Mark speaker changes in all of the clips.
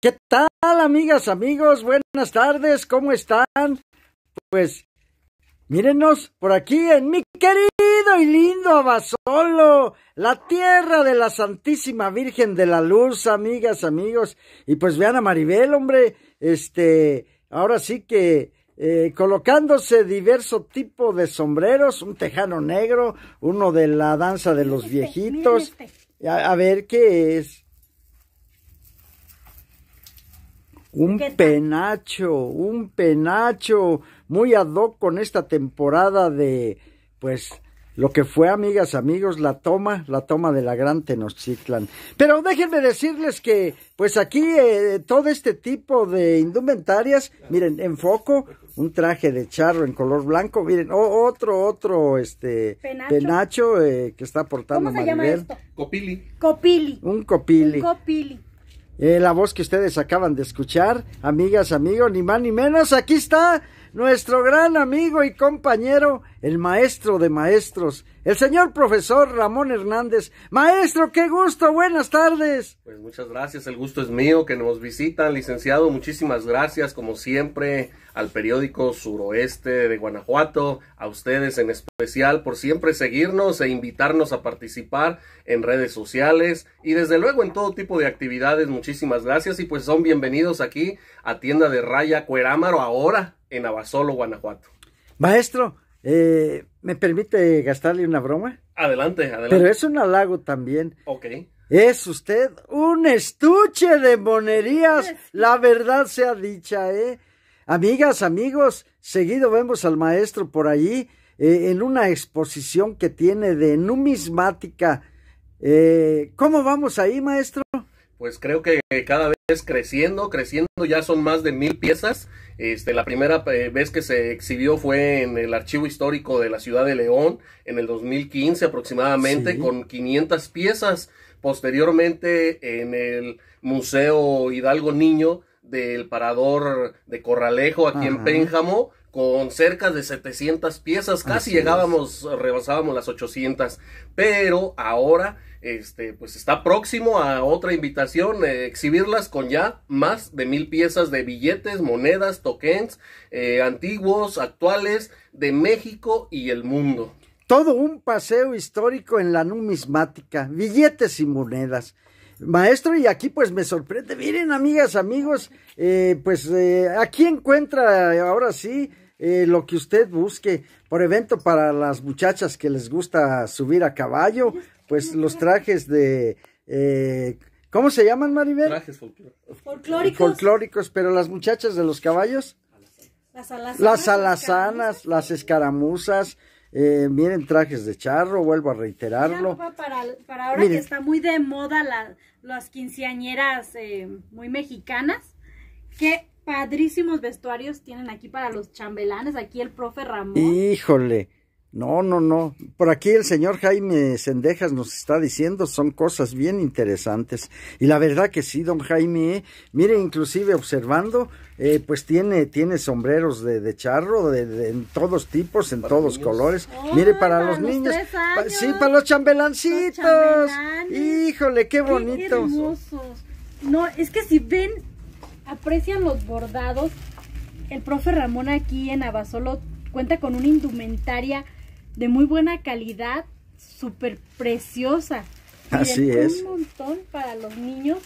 Speaker 1: ¿Qué tal, amigas, amigos? Buenas tardes, ¿cómo están? Pues mírenos por aquí en mi querido y lindo Abasolo, la tierra de la Santísima Virgen de la Luz, amigas, amigos. Y pues vean a Maribel, hombre, este, ahora sí que eh, colocándose diverso tipo de sombreros, un tejano negro, uno de la danza de los este, viejitos. Este. a ver qué es. Un penacho, un penacho muy ad hoc con esta temporada de, pues, lo que fue, amigas, amigos, la toma, la toma de la gran Tenochtitlan. Pero déjenme decirles que, pues aquí, eh, todo este tipo de indumentarias, miren, en foco, un traje de charro en color blanco, miren, otro, otro, este, penacho, eh, que está portando ¿Cómo se Llama esto?
Speaker 2: Copili. Copili.
Speaker 1: Un copili. Un copili. Eh, la voz que ustedes acaban de escuchar, amigas, amigos, ni más ni menos, aquí está nuestro gran amigo y compañero, el maestro de maestros, el señor profesor Ramón Hernández. Maestro, qué gusto, buenas tardes.
Speaker 2: Pues muchas gracias, el gusto es mío que nos visitan, licenciado. Muchísimas gracias, como siempre, al periódico Suroeste de Guanajuato, a ustedes en especial por siempre seguirnos e invitarnos a participar en redes sociales y desde luego en todo tipo de actividades. Muchísimas gracias y pues son bienvenidos aquí a Tienda de Raya Cuerámaro ahora en Abasolo, Guanajuato.
Speaker 1: Maestro, eh, ¿me permite gastarle una broma?
Speaker 2: Adelante, adelante. Pero
Speaker 1: es un halago también. Ok. Es usted un estuche de monerías, pues la verdad sea dicha, ¿eh? Amigas, amigos, seguido vemos al maestro por ahí eh, en una exposición que tiene de numismática. Eh, ¿Cómo vamos ahí, maestro?
Speaker 2: Pues creo que cada vez creciendo, creciendo, ya son más de mil piezas. Este, la primera eh, vez que se exhibió fue en el Archivo Histórico de la Ciudad de León, en el 2015 aproximadamente, con 500 piezas. Posteriormente en el Museo Hidalgo Niño del parador de Corralejo aquí en Pénjamo con cerca de 700 piezas, casi llegábamos, rebasábamos las 800, pero ahora este, pues está próximo a otra invitación, eh, exhibirlas con ya más de mil piezas de billetes, monedas, tokens eh, antiguos, actuales, de México y el mundo. Todo un paseo histórico
Speaker 1: en la numismática, billetes y monedas maestro. Y aquí pues me sorprende, miren amigas, amigos, eh, pues eh, aquí encuentra ahora sí eh, lo que usted busque por evento para las muchachas que les gusta subir a caballo, pues los trajes de... Eh, ¿Cómo se llaman, Maribel?
Speaker 2: Trajes folclóricos.
Speaker 1: folclóricos. pero las muchachas de los caballos.
Speaker 2: Las
Speaker 1: alazanas. Las Las escaramuzas eh, miren trajes de charro, vuelvo a reiterarlo. para, ahora que está muy de moda las quinceañeras eh, muy mexicanas. Qué padrísimos vestuarios tienen aquí para los chambelanes. Aquí el profe Ramón. Híjole. No, no, no. Por aquí el señor Jaime Sendejas nos está diciendo, son cosas bien interesantes. Y la verdad que sí, don Jaime, ¿eh? mire, inclusive observando, eh, pues tiene, tiene sombreros de, charro, de, en todos tipos, en todos colores. mire, para, los, niños. sí, para los chambelancitos. Híjole, qué bonitos. no, es que si ven, aprecian los bordados. El profe Ramón aquí en Abasolo cuenta con una indumentaria de muy buena calidad, súper preciosa. Así es. Un montón para los niños.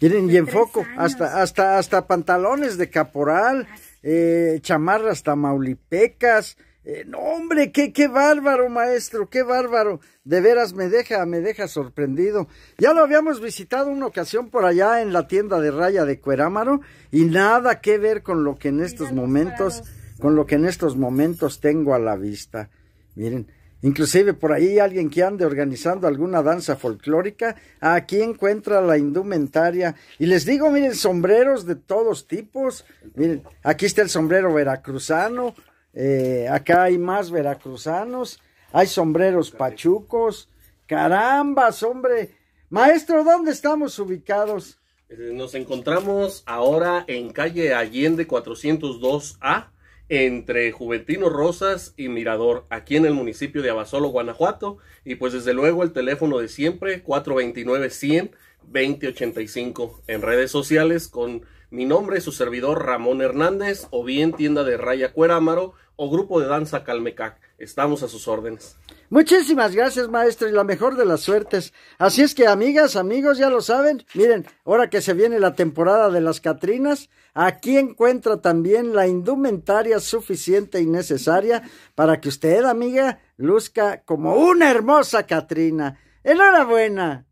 Speaker 1: Tienen y enfoco. hasta, hasta, hasta pantalones de caporal, eh, chamarras tamaulipecas. Eh, no, hombre, qué, qué bárbaro, maestro, qué bárbaro. De veras me deja, me deja sorprendido. Ya lo habíamos visitado una ocasión por allá en la tienda de raya de Cuerámaro y nada que ver con lo que en estos momentos, con lo que en estos momentos tengo a la vista. Miren, inclusive por ahí alguien que ande organizando alguna danza folclórica, aquí encuentra la indumentaria. Y les digo, miren, sombreros de todos tipos. Miren, aquí está el sombrero veracruzano, eh, acá hay más veracruzanos, hay sombreros pachucos. Carambas, hombre. Maestro, ¿dónde estamos ubicados?
Speaker 2: Eh, nos encontramos ahora en calle Allende 402A entre Juventino Rosas y Mirador, aquí en el municipio de Abasolo, Guanajuato. Y pues desde luego el teléfono de siempre, 429-100-2085 en redes sociales con mi nombre es su servidor Ramón Hernández, o bien tienda de Raya Cuerámaro, o grupo de danza Calmecac. Estamos a sus órdenes.
Speaker 1: Muchísimas gracias, maestro, y la mejor de las suertes. Así es que, amigas, amigos, ya lo saben. Miren, ahora que se viene la temporada de las Catrinas, aquí encuentra también la indumentaria suficiente y necesaria para que usted, amiga, luzca como una hermosa Catrina. Enhorabuena.